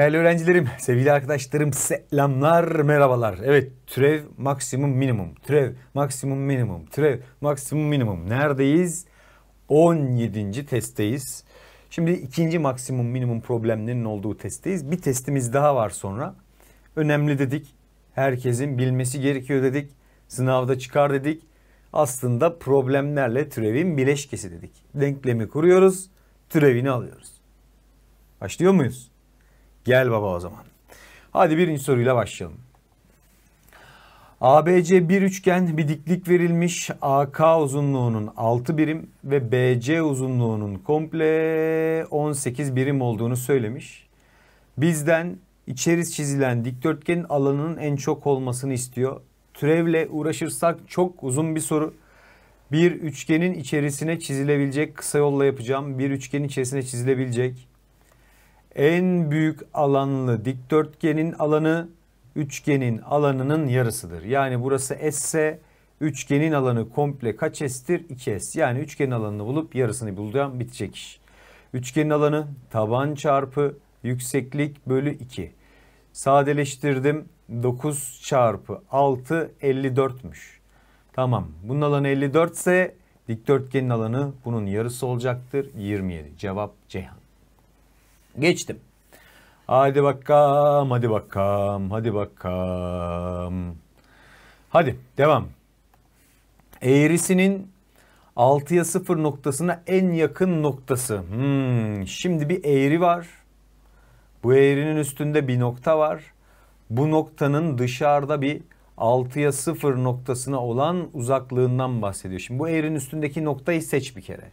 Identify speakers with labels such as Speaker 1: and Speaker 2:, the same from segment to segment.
Speaker 1: Değerli öğrencilerim, sevgili arkadaşlarım selamlar, merhabalar. Evet, türev maksimum minimum, türev maksimum minimum, türev maksimum minimum. Neredeyiz? 17. testteyiz. Şimdi ikinci maksimum minimum problemlerinin olduğu testteyiz. Bir testimiz daha var sonra. Önemli dedik. Herkesin bilmesi gerekiyor dedik. Sınavda çıkar dedik. Aslında problemlerle türevin bileşkesi dedik. Denklemi kuruyoruz, türevini alıyoruz. Başlıyor muyuz? Gel baba o zaman. Hadi birinci soruyla başlayalım. ABC bir üçgen bir diklik verilmiş. AK uzunluğunun 6 birim ve BC uzunluğunun komple 18 birim olduğunu söylemiş. Bizden içeriz çizilen dikdörtgenin alanının en çok olmasını istiyor. Türevle uğraşırsak çok uzun bir soru. Bir üçgenin içerisine çizilebilecek kısa yolla yapacağım. Bir üçgenin içerisine çizilebilecek en büyük alanlı dikdörtgenin alanı üçgenin alanının yarısıdır. Yani burası S ise üçgenin alanı komple kaç S'tir? 2S. Yani üçgenin alanını bulup yarısını bulacağım bitecek iş. Üçgenin alanı taban çarpı yükseklik bölü 2. Sadeleştirdim 9 çarpı 6 54'müş. Tamam bunun alanı 54 ise dikdörtgenin alanı bunun yarısı olacaktır 27. Cevap Ceyhan. Geçtim. Hadi bakalım, hadi bakalım, hadi bakalım. Hadi devam. Eğrisinin 6'ya 0 noktasına en yakın noktası. Hmm, şimdi bir eğri var. Bu eğrinin üstünde bir nokta var. Bu noktanın dışarıda bir 6'ya 0 noktasına olan uzaklığından bahsediyor. Şimdi bu eğrinin üstündeki noktayı seç bir kere.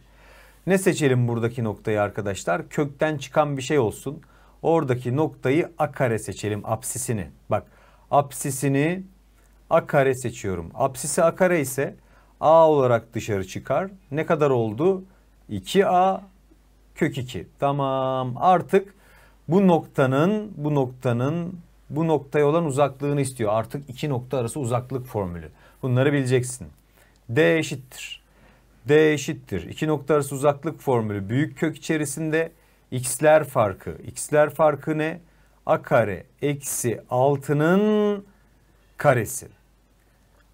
Speaker 1: Ne seçelim buradaki noktayı arkadaşlar? Kökten çıkan bir şey olsun. Oradaki noktayı a kare seçelim apsisini. Bak apsisini a kare seçiyorum. Apsisi a kare ise a olarak dışarı çıkar. Ne kadar oldu? 2a kök 2. Tamam artık bu noktanın bu noktanın bu noktaya olan uzaklığını istiyor. Artık iki nokta arası uzaklık formülü. Bunları bileceksin. D eşittir. D eşittir. İki nokta arası uzaklık formülü büyük kök içerisinde x'ler farkı. X'ler farkı ne? A kare eksi 6'nın karesi.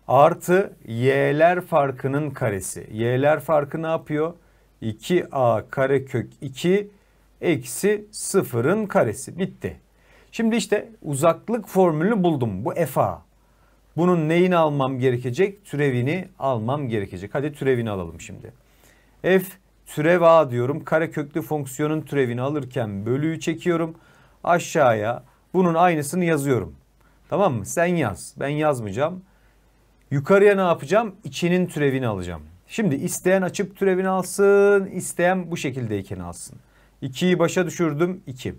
Speaker 1: Artı y'ler farkının karesi. Y'ler farkı ne yapıyor? 2a kare kök 2 eksi 0'ın karesi. Bitti. Şimdi işte uzaklık formülünü buldum. Bu fa. Bunun neyini almam gerekecek? Türevini almam gerekecek. Hadi türevini alalım şimdi. F türev a diyorum. Kareköklü fonksiyonun türevini alırken bölüyü çekiyorum. Aşağıya bunun aynısını yazıyorum. Tamam mı? Sen yaz. Ben yazmayacağım. Yukarıya ne yapacağım? İçinin türevini alacağım. Şimdi isteyen açıp türevini alsın. isteyen bu şekildeyken alsın. 2'yi başa düşürdüm. 2.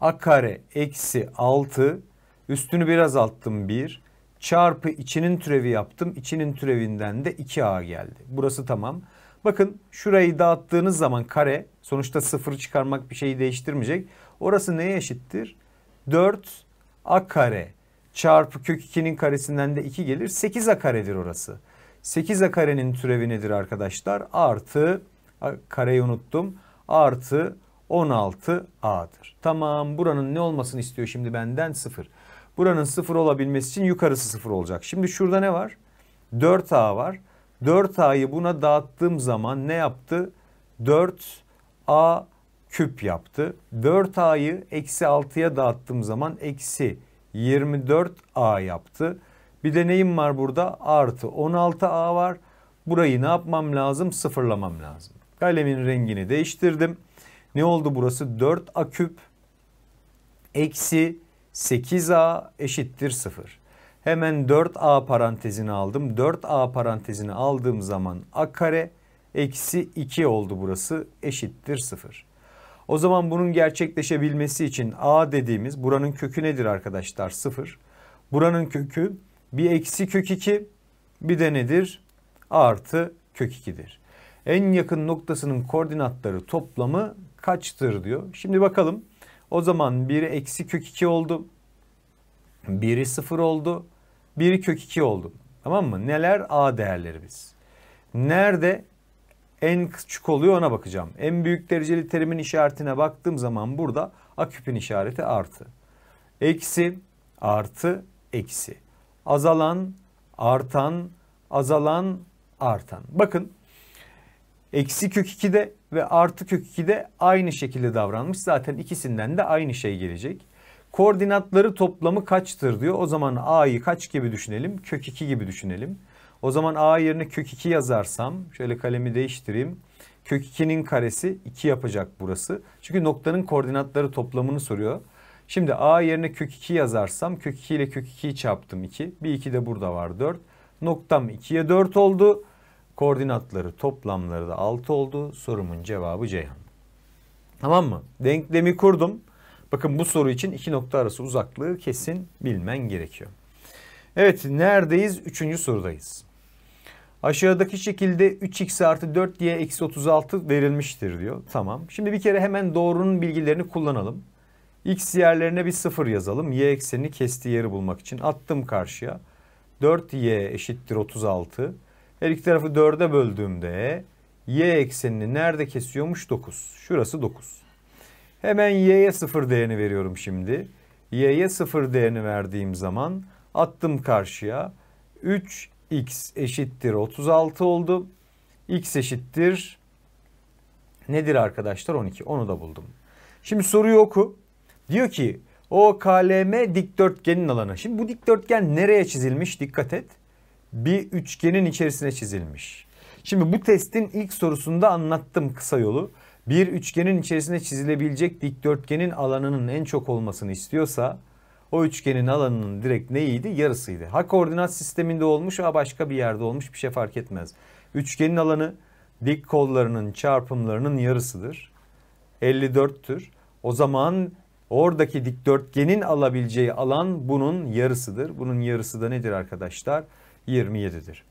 Speaker 1: A kare eksi 6 Üstünü biraz alttım 1. Çarpı içinin türevi yaptım. İçinin türevinden de 2a geldi. Burası tamam. Bakın şurayı dağıttığınız zaman kare sonuçta sıfır çıkarmak bir şeyi değiştirmeyecek. Orası neye eşittir? 4 a kare çarpı kök 2'nin karesinden de 2 gelir. 8 a karedir orası. 8 a karenin türevi nedir arkadaşlar? Artı kareyi unuttum. Artı 16 a'dır. Tamam buranın ne olmasını istiyor şimdi benden? 0. Buranın sıfır olabilmesi için yukarısı sıfır olacak. Şimdi şurada ne var? 4A var. 4A'yı buna dağıttığım zaman ne yaptı? 4A küp yaptı. 4A'yı eksi 6'ya dağıttığım zaman eksi 24A yaptı. Bir de neyim var burada? Artı 16A var. Burayı ne yapmam lazım? Sıfırlamam lazım. Kalemin rengini değiştirdim. Ne oldu burası? 4A küp eksi 8a eşittir 0. Hemen 4a parantezini aldım. 4a parantezini aldığım zaman a kare eksi 2 oldu burası eşittir 0. O zaman bunun gerçekleşebilmesi için a dediğimiz buranın kökü nedir arkadaşlar? 0. Buranın kökü bir eksi kök 2 bir de nedir? Artı kök 2'dir. En yakın noktasının koordinatları toplamı kaçtır diyor. Şimdi bakalım o zaman biri eksi kök 2 oldu. Biri 0 oldu. Biri kök 2 oldu. Tamam mı? Neler A değerlerimiz. Nerede en küçük oluyor ona bakacağım. En büyük dereceli terimin işaretine baktığım zaman burada A küpün işareti artı. Eksi, artı, eksi. Azalan, artan, azalan, artan. Bakın eksi kök 2'de ve artı kök 2 de aynı şekilde davranmış. Zaten ikisinden de aynı şey gelecek. Koordinatları toplamı kaçtır diyor. O zaman a'yı kaç gibi düşünelim? Kök 2 gibi düşünelim. O zaman a yerine kök 2 yazarsam şöyle kalemi değiştireyim. Kök 2'nin karesi 2 yapacak burası. Çünkü noktanın koordinatları toplamını soruyor. Şimdi a yerine kök 2 yazarsam kök 2 ile kök 2'yi çarptım 2. Bir 2 de burada var 4. Noktam 2'ye 4 oldu. Koordinatları toplamları da 6 oldu. Sorumun cevabı Ceyhan. Tamam mı? Denklemi kurdum. Bakın bu soru için iki nokta arası uzaklığı kesin bilmen gerekiyor. Evet neredeyiz? Üçüncü sorudayız. Aşağıdaki şekilde 3x artı 4 diye eksi 36 verilmiştir diyor. Tamam. Şimdi bir kere hemen doğrunun bilgilerini kullanalım. X yerlerine bir sıfır yazalım. Y eksenini kestiği yeri bulmak için. Attım karşıya. 4y eşittir 36. Her iki tarafı 4'e böldüğümde y eksenini nerede kesiyormuş? 9. Şurası 9. Hemen y'ye 0 değerini veriyorum şimdi. y'ye 0 değerini verdiğim zaman attım karşıya. 3x eşittir 36 oldu. x eşittir nedir arkadaşlar? 12. Onu da buldum. Şimdi soruyu oku. Diyor ki o KLM dikdörtgenin alanı. Şimdi bu dikdörtgen nereye çizilmiş? Dikkat et bir üçgenin içerisine çizilmiş. Şimdi bu testin ilk sorusunda anlattım kısa yolu. Bir üçgenin içerisine çizilebilecek dikdörtgenin alanının en çok olmasını istiyorsa o üçgenin alanının direkt neydi? Yarısıydı. Ha koordinat sisteminde olmuş ha başka bir yerde olmuş bir şey fark etmez. Üçgenin alanı dik kollarının çarpımlarının yarısıdır. 54'tür. O zaman oradaki dikdörtgenin alabileceği alan bunun yarısıdır. Bunun yarısı da nedir arkadaşlar? 27'dir.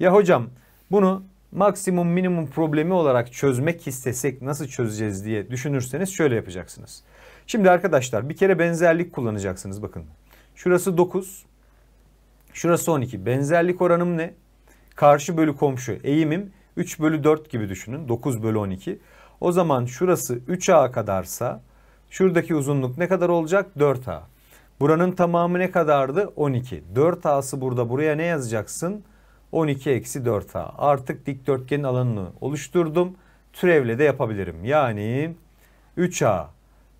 Speaker 1: Ya hocam bunu maksimum minimum problemi olarak çözmek istesek nasıl çözeceğiz diye düşünürseniz şöyle yapacaksınız. Şimdi arkadaşlar bir kere benzerlik kullanacaksınız bakın. Şurası 9. Şurası 12. Benzerlik oranım ne? Karşı bölü komşu eğimim 3 bölü 4 gibi düşünün. 9 bölü 12. O zaman şurası 3A kadarsa şuradaki uzunluk ne kadar olacak? 4A. Buranın tamamı ne kadardı? 12. 4A'sı burada. Buraya ne yazacaksın? 12 eksi 4A. Artık dikdörtgenin alanını oluşturdum. Türevle de yapabilirim. Yani 3A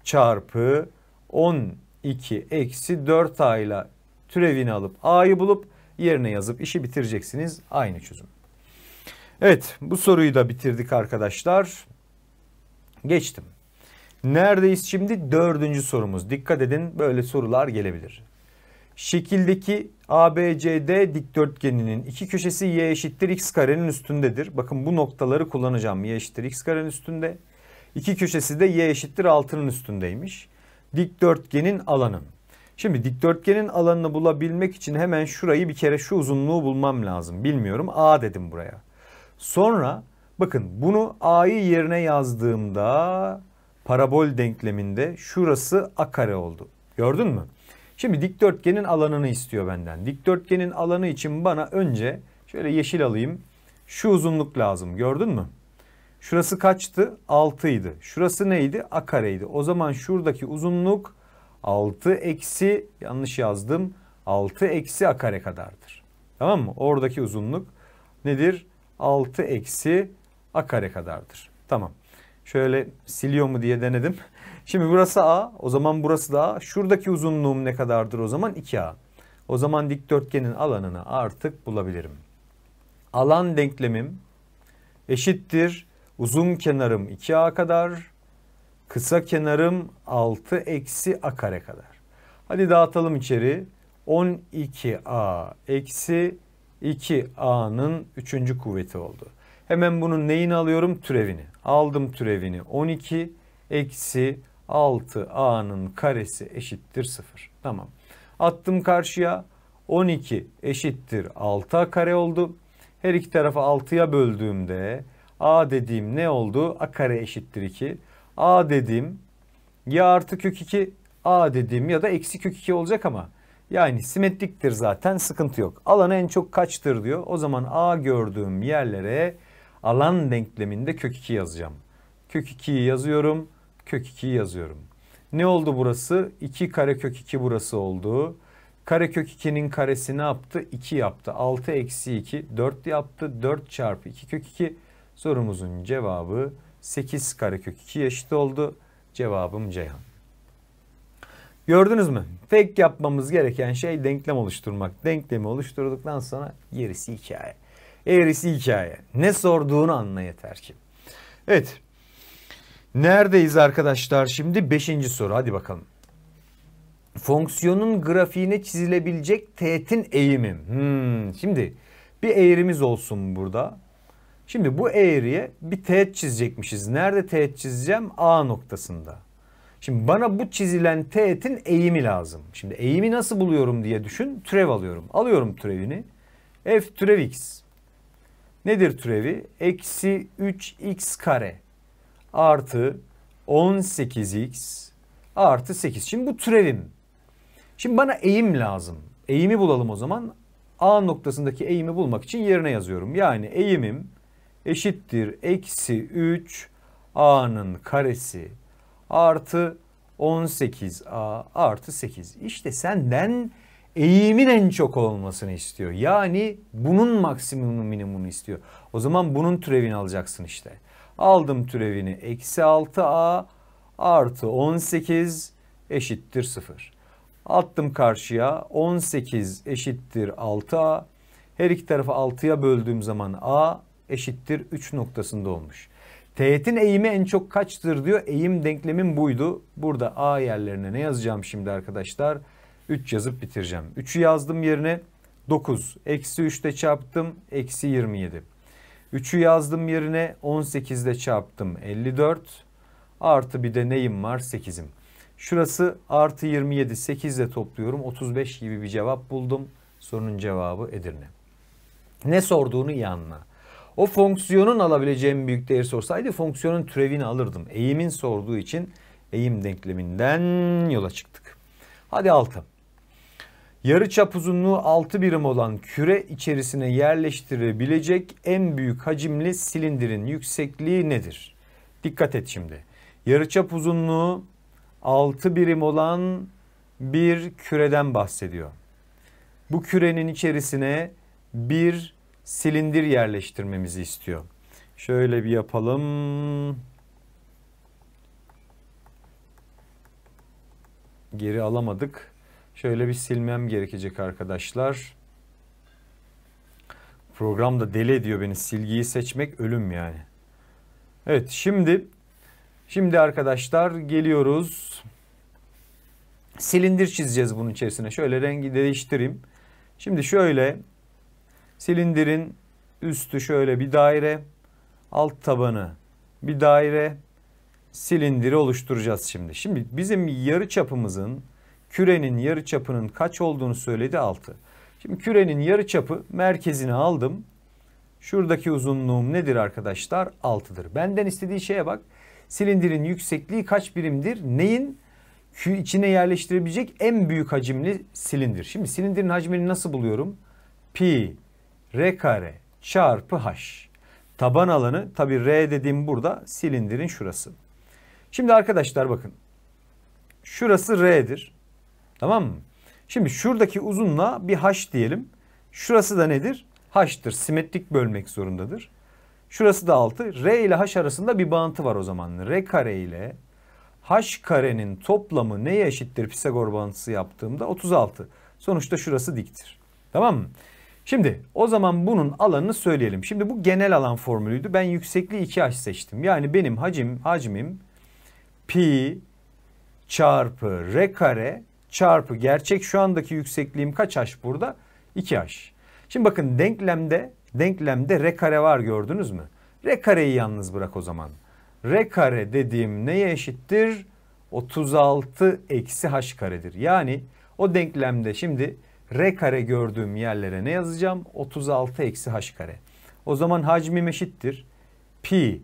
Speaker 1: çarpı 12 eksi 4A ile türevini alıp A'yı bulup yerine yazıp işi bitireceksiniz. Aynı çözüm. Evet bu soruyu da bitirdik arkadaşlar. Geçtim. Neredeyiz şimdi? Dördüncü sorumuz. Dikkat edin böyle sorular gelebilir. Şekildeki ABCD dikdörtgeninin iki köşesi y eşittir x karenin üstündedir. Bakın bu noktaları kullanacağım. y eşittir x karenin üstünde. İki köşesi de y eşittir 6'nın üstündeymiş. Dikdörtgenin alanı. Şimdi dikdörtgenin alanını bulabilmek için hemen şurayı bir kere şu uzunluğu bulmam lazım. Bilmiyorum A dedim buraya. Sonra bakın bunu A'yı yerine yazdığımda parabol denkleminde şurası a kare oldu. Gördün mü? Şimdi dikdörtgenin alanını istiyor benden. Dikdörtgenin alanı için bana önce şöyle yeşil alayım. Şu uzunluk lazım. Gördün mü? Şurası kaçtı? 6 idi. Şurası neydi? A kareydi. O zaman şuradaki uzunluk 6 eksi yanlış yazdım. 6 eksi a kare kadardır. Tamam mı? Oradaki uzunluk nedir? 6 eksi a kare kadardır. Tamam. Şöyle siliyor mu diye denedim. Şimdi burası A. O zaman burası da A. Şuradaki uzunluğum ne kadardır o zaman? 2A. O zaman dikdörtgenin alanını artık bulabilirim. Alan denklemim eşittir. Uzun kenarım 2A kadar. Kısa kenarım 6 eksi A kare kadar. Hadi dağıtalım içeri. 12A eksi 2A'nın üçüncü kuvveti oldu. Hemen bunun neyini alıyorum? Türevini. Aldım türevini. 12 eksi 6a'nın karesi eşittir 0. Tamam. Attım karşıya. 12 eşittir 6a kare oldu. Her iki tarafı 6'ya böldüğümde a dediğim ne oldu? a kare eşittir 2. a dediğim ya artı kök 2 a dediğim ya da eksi kök 2 olacak ama yani simetriktir zaten sıkıntı yok. Alan en çok kaçtır diyor. O zaman a gördüğüm yerlere alan denkleminde kök 2 yazacağım. Kök 2'yi yazıyorum. Kök 2'yi yazıyorum. Ne oldu burası? 2 kare kök 2 burası oldu. Kare kök 2'nin karesi ne yaptı? 2 yaptı. 6 eksi 2 4 yaptı. 4 çarpı 2 kök 2 sorumuzun cevabı 8 kare kök 2 eşit oldu. Cevabım Ceyhan. Gördünüz mü? Tek yapmamız gereken şey denklem oluşturmak. Denklemi oluşturduktan sonra gerisi hikaye. Eğrisi hikaye. Ne sorduğunu anla yeter ki. Evet. Neredeyiz arkadaşlar şimdi? Beşinci soru. Hadi bakalım. Fonksiyonun grafiğine çizilebilecek teğetin eğimi. Hmm, şimdi bir eğrimiz olsun burada. Şimdi bu eğriye bir teğet çizecekmişiz. Nerede teğet çizeceğim? A noktasında. Şimdi bana bu çizilen teğetin eğimi lazım. Şimdi eğimi nasıl buluyorum diye düşün. Türev alıyorum. Alıyorum türevini. F türev x. Nedir türevi? Eksi 3x kare artı 18x artı 8. Şimdi bu türevim. Şimdi bana eğim lazım. Eğimi bulalım o zaman. A noktasındaki eğimi bulmak için yerine yazıyorum. Yani eğimim eşittir eksi 3 A'nın karesi artı 18A artı 8. İşte senden eğimin en çok olmasını istiyor. Yani bunun maksimum minimumunu istiyor. O zaman bunun türevini alacaksın işte. Aldım türevini eksi 6a artı 18 eşittir 0. Attım karşıya 18 eşittir 6a. Her iki tarafı 6'ya böldüğüm zaman a eşittir 3 noktasında olmuş. Teğetin eğimi en çok kaçtır diyor. Eğim denklemin buydu. Burada a yerlerine ne yazacağım şimdi arkadaşlar? Arkadaşlar 3 yazıp bitireceğim. 3'ü yazdım yerine 9. Eksi 3 ile çarptım. Eksi 27. 3'ü yazdım yerine 18 ile çarptım. 54. Artı bir de neyim var? 8'im. Şurası artı 27. 8 ile topluyorum. 35 gibi bir cevap buldum. Sorunun cevabı Edirne. Ne sorduğunu iyi anla. O fonksiyonun alabileceğim büyük değeri sorsaydı fonksiyonun türevini alırdım. Eğimin sorduğu için eğim denkleminden yola çıktık. Hadi 6. Yarı çap uzunluğu 6 birim olan küre içerisine yerleştirebilecek en büyük hacimli silindirin yüksekliği nedir? Dikkat et şimdi. yarı çap uzunluğu 6 birim olan bir küreden bahsediyor. Bu kürenin içerisine bir silindir yerleştirmemizi istiyor. Şöyle bir yapalım. Geri alamadık. Şöyle bir silmem gerekecek arkadaşlar. Program da deli ediyor beni. Silgiyi seçmek ölüm yani. Evet şimdi şimdi arkadaşlar geliyoruz. Silindir çizeceğiz bunun içerisine. Şöyle rengi değiştireyim. Şimdi şöyle silindirin üstü şöyle bir daire, alt tabanı bir daire silindiri oluşturacağız şimdi. Şimdi bizim yarı çapımızın kürenin yarı çapının kaç olduğunu söyledi 6. Şimdi kürenin yarı çapı merkezini aldım. Şuradaki uzunluğum nedir arkadaşlar? 6'dır. Benden istediği şeye bak. Silindirin yüksekliği kaç birimdir? Neyin içine yerleştirebilecek en büyük hacimli silindir. Şimdi silindirin hacmini nasıl buluyorum? Pi r kare çarpı h. Taban alanı tabi r dediğim burada silindirin şurası. Şimdi arkadaşlar bakın. Şurası r'dir. Tamam mı? Şimdi şuradaki uzunla bir haş diyelim. Şurası da nedir? Haştır. Simetrik bölmek zorundadır. Şurası da 6. R ile haş arasında bir bağıntı var o zaman. R kare ile haş karenin toplamı neye eşittir Pisagor bağıntısı yaptığımda? 36. Sonuçta şurası diktir. Tamam mı? Şimdi o zaman bunun alanını söyleyelim. Şimdi bu genel alan formülüydü. Ben yüksekliği 2 haş seçtim. Yani benim hacim hacmim pi çarpı r kare çarpı gerçek şu andaki yüksekliğim kaç h burada? 2 h. Şimdi bakın denklemde denklemde r kare var gördünüz mü? R kareyi yalnız bırak o zaman. R kare dediğim neye eşittir? 36 eksi h karedir. Yani o denklemde şimdi r kare gördüğüm yerlere ne yazacağım? 36 eksi h kare. O zaman hacmim eşittir. Pi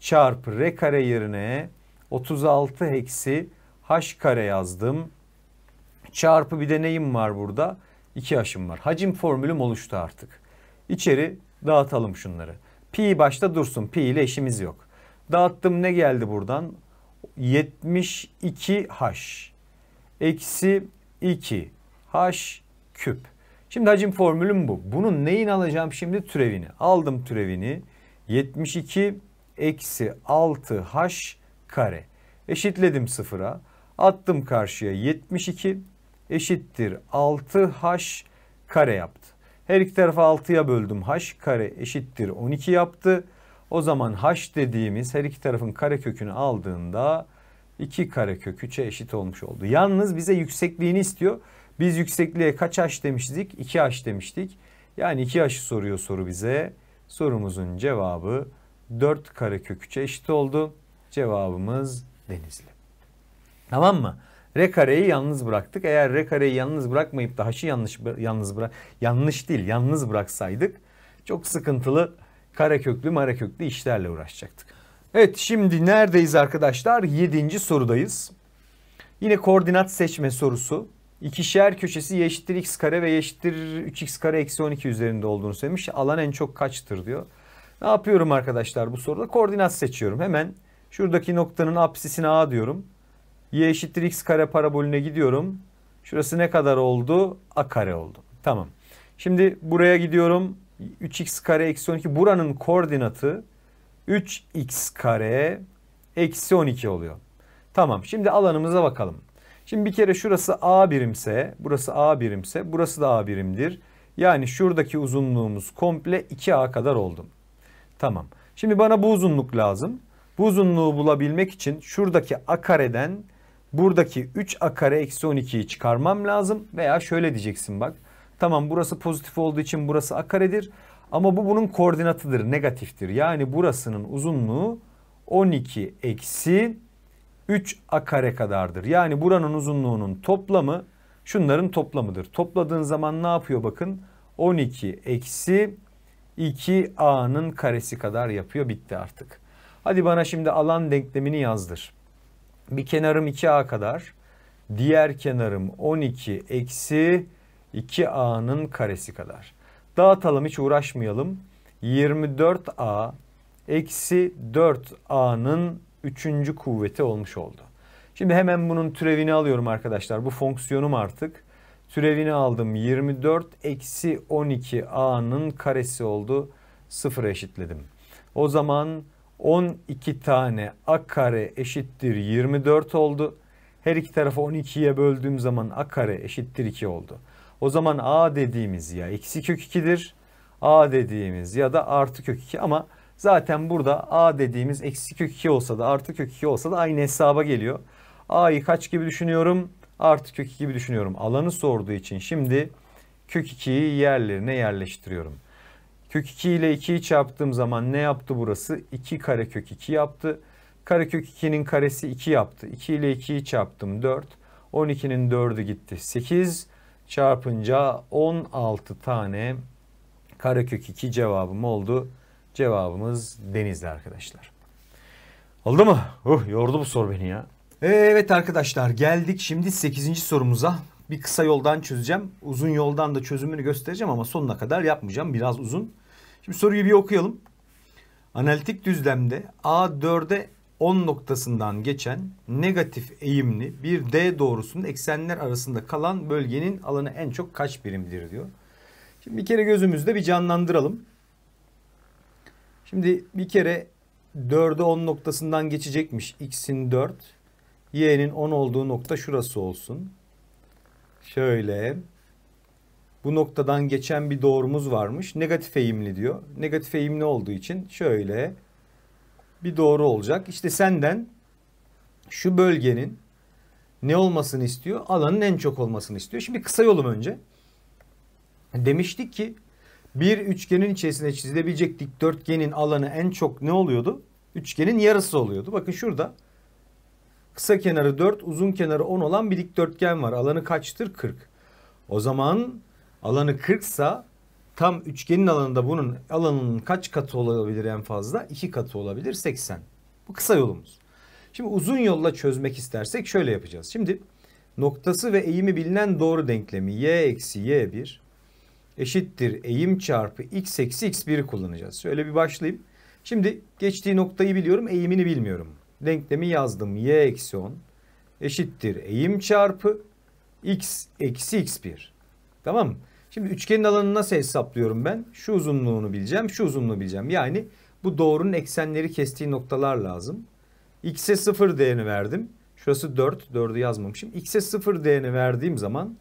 Speaker 1: çarpı r kare yerine 36 eksi h kare yazdım. Çarpı bir de neyim var burada? İki aşım var. Hacim formülüm oluştu artık. İçeri dağıtalım şunları. Pi başta dursun. Pi ile işimiz yok. Dağıttım ne geldi buradan? 72 h. Eksi 2 h küp. Şimdi hacim formülüm bu. Bunun neyin alacağım şimdi? Türevini. Aldım türevini. 72 eksi 6 h kare. Eşitledim sıfıra. Attım karşıya 72 eşittir 6h kare yaptı. Her iki tarafı 6'ya böldüm. h kare eşittir 12 yaptı. O zaman h dediğimiz her iki tarafın kare kökünü aldığında 2 kare kök 3'e eşit olmuş oldu. Yalnız bize yüksekliğini istiyor. Biz yüksekliğe kaç h demiştik? 2 h demiştik. Yani 2 h'ı soruyor soru bize. Sorumuzun cevabı 4 kare kök 3'e eşit oldu. Cevabımız Denizli. Tamam mı? R kareyi yalnız bıraktık. Eğer R kareyi yalnız bırakmayıp da haşı yanlış yalnız bırak yanlış değil yalnız bıraksaydık çok sıkıntılı kare köklü mare köklü işlerle uğraşacaktık. Evet şimdi neredeyiz arkadaşlar? 7. sorudayız. Yine koordinat seçme sorusu. İkişer köşesi y eşittir x kare ve y eşittir 3x kare eksi 12 üzerinde olduğunu söylemiş. Alan en çok kaçtır diyor. Ne yapıyorum arkadaşlar bu soruda? Koordinat seçiyorum. Hemen şuradaki noktanın apsisini a diyorum y eşittir x kare parabolüne gidiyorum. Şurası ne kadar oldu? a kare oldu. Tamam. Şimdi buraya gidiyorum. 3x kare eksi 12. Buranın koordinatı 3x kare eksi 12 oluyor. Tamam şimdi alanımıza bakalım. Şimdi bir kere şurası a birimse, burası a birimse, burası da a birimdir. Yani şuradaki uzunluğumuz komple 2a kadar oldu. Tamam. Şimdi bana bu uzunluk lazım. Bu uzunluğu bulabilmek için şuradaki a kareden buradaki 3 a kare eksi 12'yi çıkarmam lazım. Veya şöyle diyeceksin bak. Tamam burası pozitif olduğu için burası a karedir. Ama bu bunun koordinatıdır, negatiftir. Yani burasının uzunluğu 12 eksi 3 a kare kadardır. Yani buranın uzunluğunun toplamı şunların toplamıdır. Topladığın zaman ne yapıyor bakın? 12 eksi 2a'nın karesi kadar yapıyor. Bitti artık. Hadi bana şimdi alan denklemini yazdır. Bir kenarım 2A kadar. Diğer kenarım 12 eksi 2A'nın karesi kadar. Dağıtalım hiç uğraşmayalım. 24A eksi 4A'nın üçüncü kuvveti olmuş oldu. Şimdi hemen bunun türevini alıyorum arkadaşlar. Bu fonksiyonum artık. Türevini aldım. 24 eksi 12 a'nın karesi oldu. Sıfır eşitledim. O zaman 12 tane a kare eşittir 24 oldu. Her iki tarafı 12'ye böldüğüm zaman a kare eşittir 2 oldu. O zaman a dediğimiz ya eksi kök 2'dir. a dediğimiz ya da artı kök 2 ama zaten burada a dediğimiz eksi kök 2 olsa da artı kök 2 olsa da aynı hesaba geliyor. a'yı kaç gibi düşünüyorum? Artı kök 2 gibi düşünüyorum. Alanı sorduğu için şimdi kök 2'yi yerlerine yerleştiriyorum. Kök 2 ile 2'yi çarptığım zaman ne yaptı burası? 2 kare kök 2 yaptı. Kare kök 2'nin karesi 2 yaptı. 2 ile 2'yi çarptım 4. 12'nin 4'ü gitti 8. Çarpınca 16 tane kare kök 2 cevabım oldu. Cevabımız denizli arkadaşlar. Oldu mu? Uh, yordu bu soru beni ya. Evet arkadaşlar geldik şimdi 8. sorumuza. Bir kısa yoldan çözeceğim. Uzun yoldan da çözümünü göstereceğim ama sonuna kadar yapmayacağım. Biraz uzun. Şimdi soruyu bir okuyalım. Analitik düzlemde A4'e 10 noktasından geçen negatif eğimli bir D doğrusunun eksenler arasında kalan bölgenin alanı en çok kaç birimdir diyor. Şimdi bir kere gözümüzde bir canlandıralım. Şimdi bir kere 4'e 10 noktasından geçecekmiş. X'in 4, Y'nin 10 olduğu nokta şurası olsun. Şöyle bu noktadan geçen bir doğrumuz varmış. Negatif eğimli diyor. Negatif eğimli olduğu için şöyle bir doğru olacak. İşte senden şu bölgenin ne olmasını istiyor? Alanın en çok olmasını istiyor. Şimdi kısa yolum önce. Demiştik ki bir üçgenin içerisine çizilebilecek dikdörtgenin alanı en çok ne oluyordu? Üçgenin yarısı oluyordu. Bakın şurada kısa kenarı 4, uzun kenarı 10 olan bir dikdörtgen var. Alanı kaçtır? 40. O zaman alanı 40 sa tam üçgenin alanında bunun alanının kaç katı olabilir en fazla? 2 katı olabilir 80. Bu kısa yolumuz. Şimdi uzun yolla çözmek istersek şöyle yapacağız. Şimdi noktası ve eğimi bilinen doğru denklemi y eksi y1 eşittir eğim çarpı x eksi x1'i kullanacağız. Şöyle bir başlayayım. Şimdi geçtiği noktayı biliyorum eğimini bilmiyorum. Denklemi yazdım y eksi 10 eşittir eğim çarpı x eksi x1. Tamam mı? Şimdi üçgenin alanını nasıl hesaplıyorum ben? Şu uzunluğunu bileceğim, şu uzunluğu bileceğim. Yani bu doğrunun eksenleri kestiği noktalar lazım. X'e 0 değerini verdim. Şurası 4, 4'ü yazmamışım. X'e 0 değerini verdiğim zaman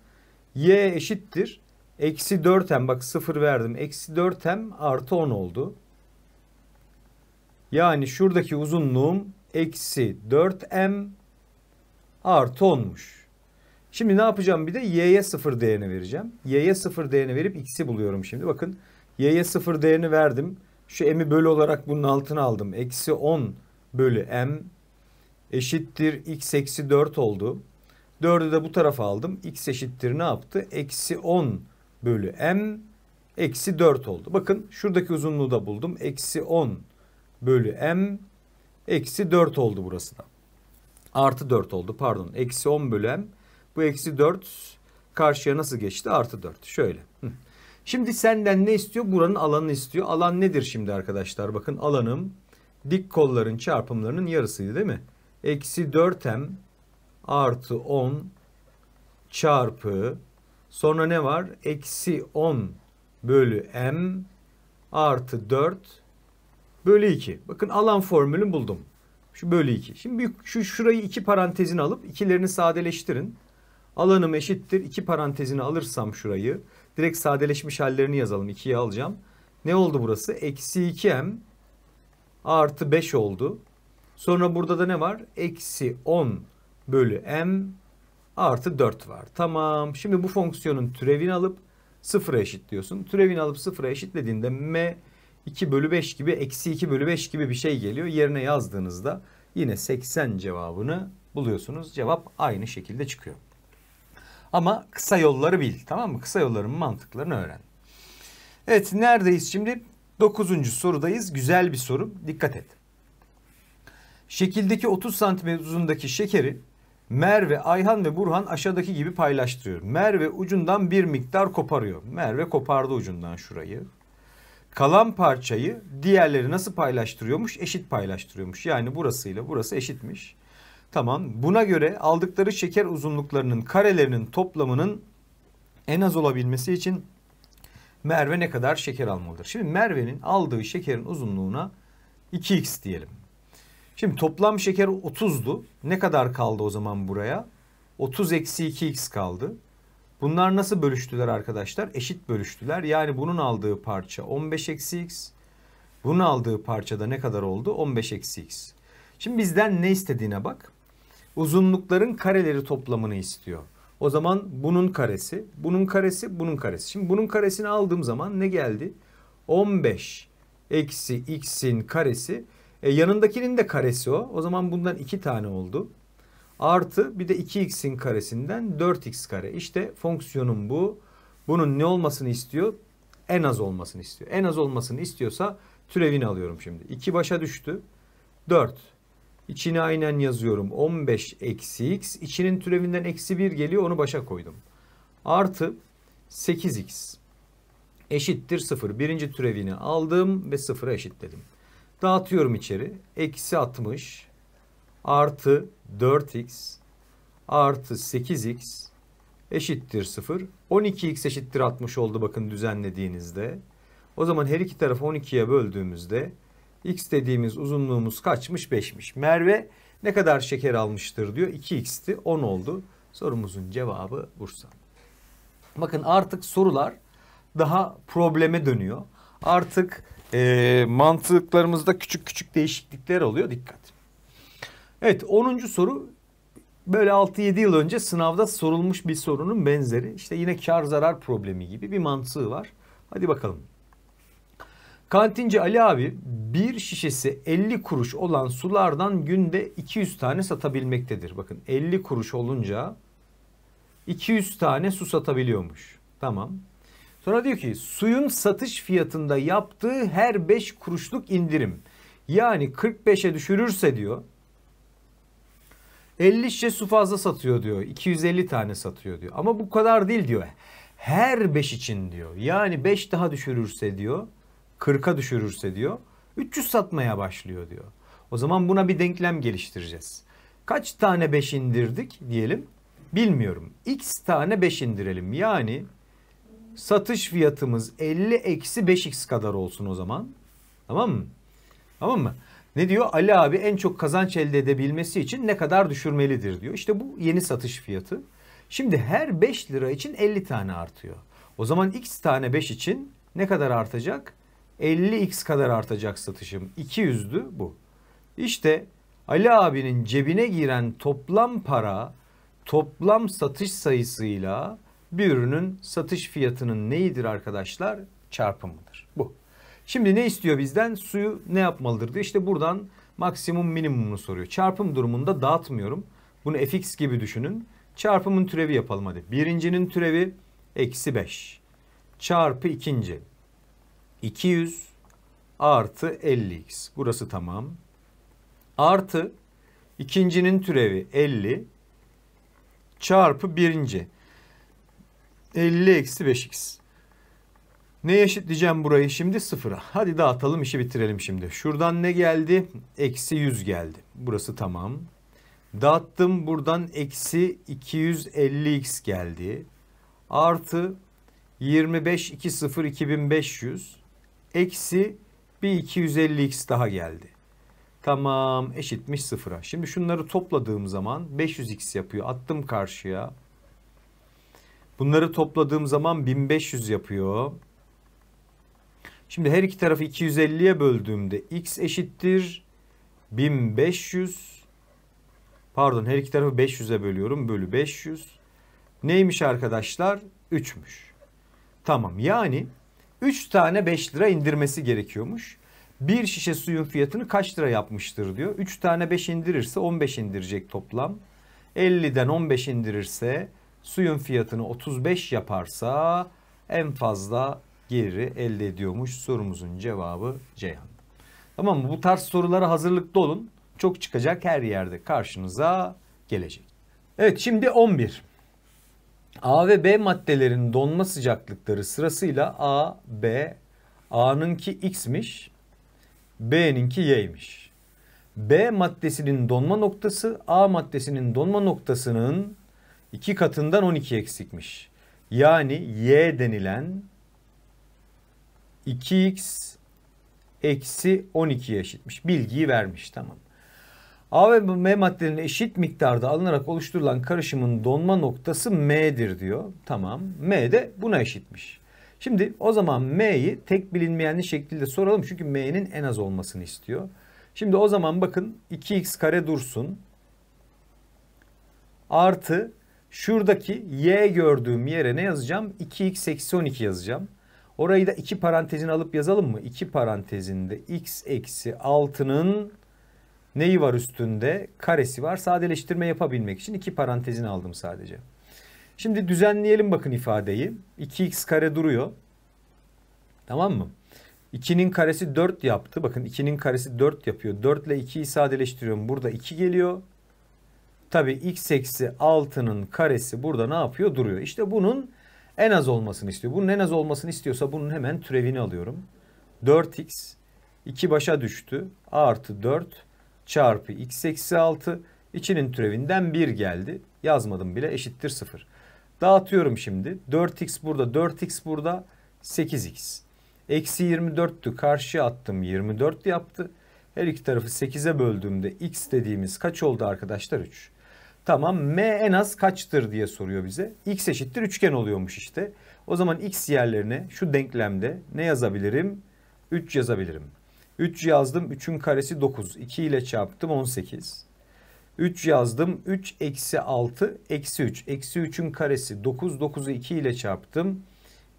Speaker 1: Y eşittir. Eksi 4M bak 0 verdim. Eksi 4M artı 10 oldu. Yani şuradaki uzunluğum eksi 4M artı 10'muş. Şimdi ne yapacağım bir de y'ye 0 değerini vereceğim. y'ye 0 değerini verip x'i buluyorum şimdi. Bakın y'ye 0 değerini verdim. Şu m'i bölü olarak bunun altına aldım. Eksi 10 bölü m eşittir x eksi 4 oldu. 4'ü de bu tarafa aldım. x eşittir ne yaptı? Eksi 10 bölü m eksi 4 oldu. Bakın şuradaki uzunluğu da buldum. Eksi 10 bölü m eksi 4 oldu burası Artı 4 oldu pardon. Eksi 10 bölü m bu eksi 4 karşıya nasıl geçti? Artı 4. Şöyle. Şimdi senden ne istiyor? Buranın alanını istiyor. Alan nedir şimdi arkadaşlar? Bakın alanım dik kolların çarpımlarının yarısıydı değil mi? Eksi 4m artı 10 çarpı sonra ne var? Eksi 10 bölü m artı 4 bölü 2. Bakın alan formülünü buldum. Şu bölü 2. Şimdi şu şurayı iki parantezin alıp ikilerini sadeleştirin. Alanım eşittir. iki parantezini alırsam şurayı. Direkt sadeleşmiş hallerini yazalım. 2'ye alacağım. Ne oldu burası? Eksi 2m artı 5 oldu. Sonra burada da ne var? Eksi 10 bölü m artı 4 var. Tamam. Şimdi bu fonksiyonun türevini alıp sıfıra eşitliyorsun. Türevini alıp sıfıra eşitlediğinde m 2 bölü 5 gibi eksi 2 bölü 5 gibi bir şey geliyor. Yerine yazdığınızda yine 80 cevabını buluyorsunuz. Cevap aynı şekilde çıkıyor. Ama kısa yolları bil. Tamam mı? Kısa yolların mantıklarını öğren. Evet neredeyiz şimdi? Dokuzuncu sorudayız. Güzel bir soru. Dikkat et. Şekildeki 30 santimetre uzundaki şekeri Merve, Ayhan ve Burhan aşağıdaki gibi paylaştırıyor. Merve ucundan bir miktar koparıyor. Merve kopardı ucundan şurayı. Kalan parçayı diğerleri nasıl paylaştırıyormuş? Eşit paylaştırıyormuş. Yani burasıyla burası eşitmiş. Tamam. Buna göre aldıkları şeker uzunluklarının karelerinin toplamının en az olabilmesi için Merve ne kadar şeker almalıdır? Şimdi Merve'nin aldığı şekerin uzunluğuna 2x diyelim. Şimdi toplam şeker 30'du. Ne kadar kaldı o zaman buraya? 30 eksi 2x kaldı. Bunlar nasıl bölüştüler arkadaşlar? Eşit bölüştüler. Yani bunun aldığı parça 15 eksi x. Bunun aldığı parçada ne kadar oldu? 15 eksi x. Şimdi bizden ne istediğine bak uzunlukların kareleri toplamını istiyor. O zaman bunun karesi, bunun karesi, bunun karesi. Şimdi bunun karesini aldığım zaman ne geldi? 15 eksi x'in karesi. E, yanındakinin de karesi o. O zaman bundan 2 tane oldu. Artı bir de 2x'in karesinden 4x kare. İşte fonksiyonum bu. Bunun ne olmasını istiyor? En az olmasını istiyor. En az olmasını istiyorsa türevini alıyorum şimdi. 2 başa düştü. 4. İçine aynen yazıyorum. 15 eksi x. İçinin türevinden eksi 1 geliyor. Onu başa koydum. Artı 8x eşittir 0. Birinci türevini aldım ve 0'a eşitledim. Dağıtıyorum içeri. Eksi 60 artı 4x artı 8x eşittir 0. 12x eşittir 60 oldu bakın düzenlediğinizde. O zaman her iki tarafı 12'ye böldüğümüzde X dediğimiz uzunluğumuz kaçmış? 5'miş. Merve ne kadar şeker almıştır diyor. 2x'ti 10 oldu. Sorumuzun cevabı Bursa. Bakın artık sorular daha probleme dönüyor. Artık e, mantıklarımızda küçük küçük değişiklikler oluyor. Dikkat. Evet 10. soru böyle 6-7 yıl önce sınavda sorulmuş bir sorunun benzeri. İşte yine kar zarar problemi gibi bir mantığı var. Hadi bakalım. Kantinci Ali abi bir şişesi 50 kuruş olan sulardan günde 200 tane satabilmektedir. Bakın 50 kuruş olunca 200 tane su satabiliyormuş. Tamam. Sonra diyor ki suyun satış fiyatında yaptığı her 5 kuruşluk indirim. Yani 45'e düşürürse diyor 50 şişe su fazla satıyor diyor. 250 tane satıyor diyor. Ama bu kadar değil diyor. Her 5 için diyor. Yani 5 daha düşürürse diyor 40'a düşürürse diyor 300 satmaya başlıyor diyor. O zaman buna bir denklem geliştireceğiz. Kaç tane 5 indirdik diyelim bilmiyorum. X tane 5 indirelim. Yani satış fiyatımız 50 eksi 5x kadar olsun o zaman. Tamam mı? Tamam mı? Ne diyor? Ali abi en çok kazanç elde edebilmesi için ne kadar düşürmelidir diyor. İşte bu yeni satış fiyatı. Şimdi her 5 lira için 50 tane artıyor. O zaman x tane 5 için ne kadar artacak? 50x kadar artacak satışım. 200'dü bu. İşte Ali abinin cebine giren toplam para toplam satış sayısıyla bir ürünün satış fiyatının neyidir arkadaşlar? Çarpımıdır. Bu. Şimdi ne istiyor bizden? Suyu ne yapmalıdır diye. İşte buradan maksimum minimumunu soruyor. Çarpım durumunda dağıtmıyorum. Bunu fx gibi düşünün. Çarpımın türevi yapalım hadi. Birincinin türevi eksi 5. Çarpı ikinci. 200 artı 50x. Burası tamam. Artı ikincinin türevi 50 çarpı birinci. 50 eksi 5x. Ne eşitleyeceğim burayı şimdi? Sıfıra. Hadi dağıtalım işi bitirelim şimdi. Şuradan ne geldi? Eksi 100 geldi. Burası tamam. Dağıttım buradan eksi 250x geldi. Artı 25 20 2500 eksi bir 250x daha geldi. Tamam eşitmiş sıfıra. Şimdi şunları topladığım zaman 500x yapıyor. Attım karşıya. Bunları topladığım zaman 1500 yapıyor. Şimdi her iki tarafı 250'ye böldüğümde x eşittir 1500 pardon her iki tarafı 500'e bölüyorum bölü 500 neymiş arkadaşlar 3'müş. Tamam yani 3 tane 5 lira indirmesi gerekiyormuş. Bir şişe suyun fiyatını kaç lira yapmıştır diyor. 3 tane 5 indirirse 15 indirecek toplam. 50'den 15 indirirse suyun fiyatını 35 yaparsa en fazla geliri elde ediyormuş. Sorumuzun cevabı Ceyhan. Tamam mı? Bu tarz sorulara hazırlıklı olun. Çok çıkacak her yerde karşınıza gelecek. Evet şimdi 11. A ve B maddelerin donma sıcaklıkları sırasıyla A, B, A'nınki X'miş, B'ninki Y'miş. B maddesinin donma noktası A maddesinin donma noktasının 2 katından 12 eksikmiş. Yani Y denilen 2x eksi 12 eşitmiş. Bilgiyi vermiş tamam. A ve M maddelerinin eşit miktarda alınarak oluşturulan karışımın donma noktası M'dir diyor. Tamam. M de buna eşitmiş. Şimdi o zaman M'yi tek bilinmeyenli şekilde soralım. Çünkü M'nin en az olmasını istiyor. Şimdi o zaman bakın 2x kare dursun. Artı şuradaki y gördüğüm yere ne yazacağım? 2x eksi 12 yazacağım. Orayı da 2 parantezin alıp yazalım mı? 2 parantezinde x eksi 6'nın Neyi var üstünde? Karesi var. Sadeleştirme yapabilmek için iki parantezin aldım sadece. Şimdi düzenleyelim bakın ifadeyi. 2x kare duruyor. Tamam mı? 2'nin karesi 4 yaptı. Bakın 2'nin karesi 4 yapıyor. 4 ile 2'yi sadeleştiriyorum. Burada 2 geliyor. Tabi x eksi 6'nın karesi burada ne yapıyor? Duruyor. İşte bunun en az olmasını istiyor. Bunun en az olmasını istiyorsa bunun hemen türevini alıyorum. 4x 2 başa düştü. artı 4 çarpı x eksi 6 içinin türevinden 1 geldi. Yazmadım bile eşittir 0. Dağıtıyorum şimdi. 4x burada 4x burada 8x. Eksi 24'tü karşıya attım 24 yaptı. Her iki tarafı 8'e böldüğümde x dediğimiz kaç oldu arkadaşlar 3. Tamam m en az kaçtır diye soruyor bize. x eşittir üçgen oluyormuş işte. O zaman x yerlerine şu denklemde ne yazabilirim? 3 yazabilirim. 3 yazdım 3'ün karesi 9. 2 ile çarptım 18. 3 yazdım 3 eksi 6 eksi 3. Eksi 3'ün karesi 9. 9'u 2 ile çarptım.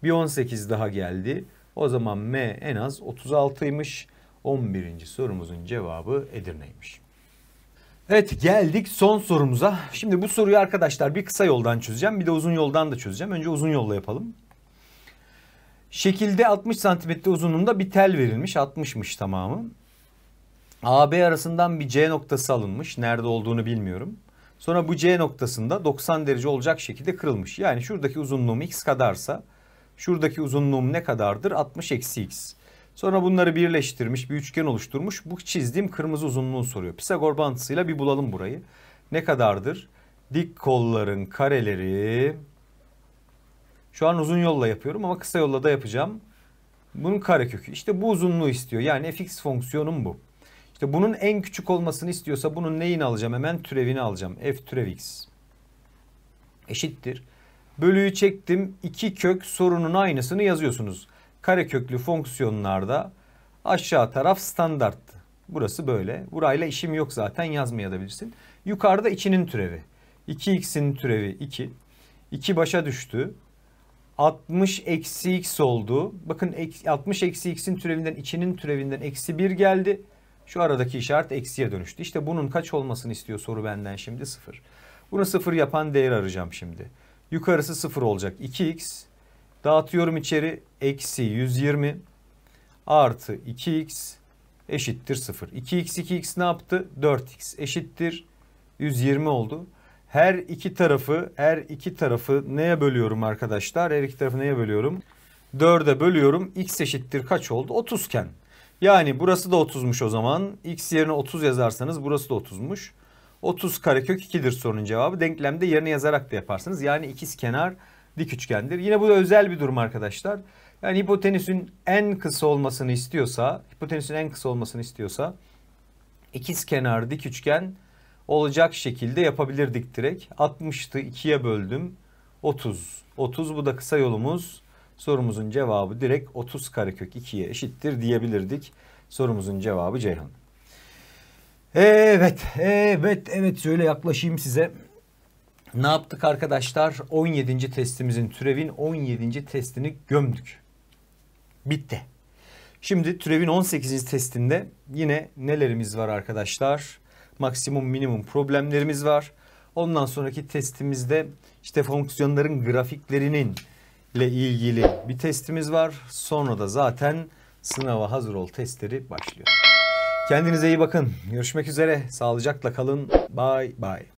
Speaker 1: Bir 18 daha geldi. O zaman M en az 36'ymış. 11. sorumuzun cevabı Edirne'ymiş. Evet geldik son sorumuza. Şimdi bu soruyu arkadaşlar bir kısa yoldan çözeceğim bir de uzun yoldan da çözeceğim. Önce uzun yolla yapalım. Şekilde 60 santimetre uzunluğunda bir tel verilmiş. 60'mış tamamı. AB arasından bir C noktası alınmış. Nerede olduğunu bilmiyorum. Sonra bu C noktasında 90 derece olacak şekilde kırılmış. Yani şuradaki uzunluğum x kadarsa şuradaki uzunluğum ne kadardır? 60 eksi x. Sonra bunları birleştirmiş bir üçgen oluşturmuş. Bu çizdiğim kırmızı uzunluğu soruyor. Pisagor bantısıyla bir bulalım burayı. Ne kadardır? Dik kolların kareleri şu an uzun yolla yapıyorum ama kısa yolla da yapacağım. Bunun karekökü. İşte bu uzunluğu istiyor. Yani fx fonksiyonum bu. İşte bunun en küçük olmasını istiyorsa bunun neyini alacağım? Hemen türevini alacağım. F türev x eşittir. Bölüyü çektim. İki kök sorunun aynısını yazıyorsunuz. Kareköklü fonksiyonlarda aşağı taraf standarttı. Burası böyle. Burayla işim yok zaten yazmayabilirsin. Yukarıda içinin türevi. 2x'in türevi 2. 2 başa düştü. 60 eksi x oldu. Bakın 60 eksi x'in türevinden içinin türevinden eksi 1 geldi. Şu aradaki işaret eksiye dönüştü. İşte bunun kaç olmasını istiyor soru benden şimdi 0. Bunu 0 yapan değer arayacağım şimdi. Yukarısı 0 olacak 2x. Dağıtıyorum içeri eksi 120 artı 2x eşittir 0. 2x 2x ne yaptı? 4x eşittir 120 oldu her iki tarafı her iki tarafı neye bölüyorum arkadaşlar? Her iki tarafı neye bölüyorum? 4'e bölüyorum. X eşittir kaç oldu? 30 ken. Yani burası da 30'muş o zaman. X yerine 30 yazarsanız burası da 30'muş. 30 karekök 2'dir sorunun cevabı. Denklemde yerine yazarak da yaparsınız. Yani ikiz kenar dik üçgendir. Yine bu da özel bir durum arkadaşlar. Yani hipotenüsün en kısa olmasını istiyorsa, hipotenüsün en kısa olmasını istiyorsa ikiz kenar dik üçgen olacak şekilde yapabilirdik direkt. 60'tı 2'ye böldüm 30. 30 bu da kısa yolumuz. Sorumuzun cevabı direkt 30 karekök 2'ye eşittir diyebilirdik. Sorumuzun cevabı Ceyhan. Evet, evet, evet şöyle yaklaşayım size. Ne yaptık arkadaşlar? 17. testimizin türevin 17. testini gömdük. Bitti. Şimdi türevin 18. testinde yine nelerimiz var arkadaşlar? maksimum minimum problemlerimiz var. Ondan sonraki testimizde işte fonksiyonların grafiklerinin ile ilgili bir testimiz var. Sonra da zaten sınava hazır ol testleri başlıyor. Kendinize iyi bakın. Görüşmek üzere. Sağlıcakla kalın. Bye bye.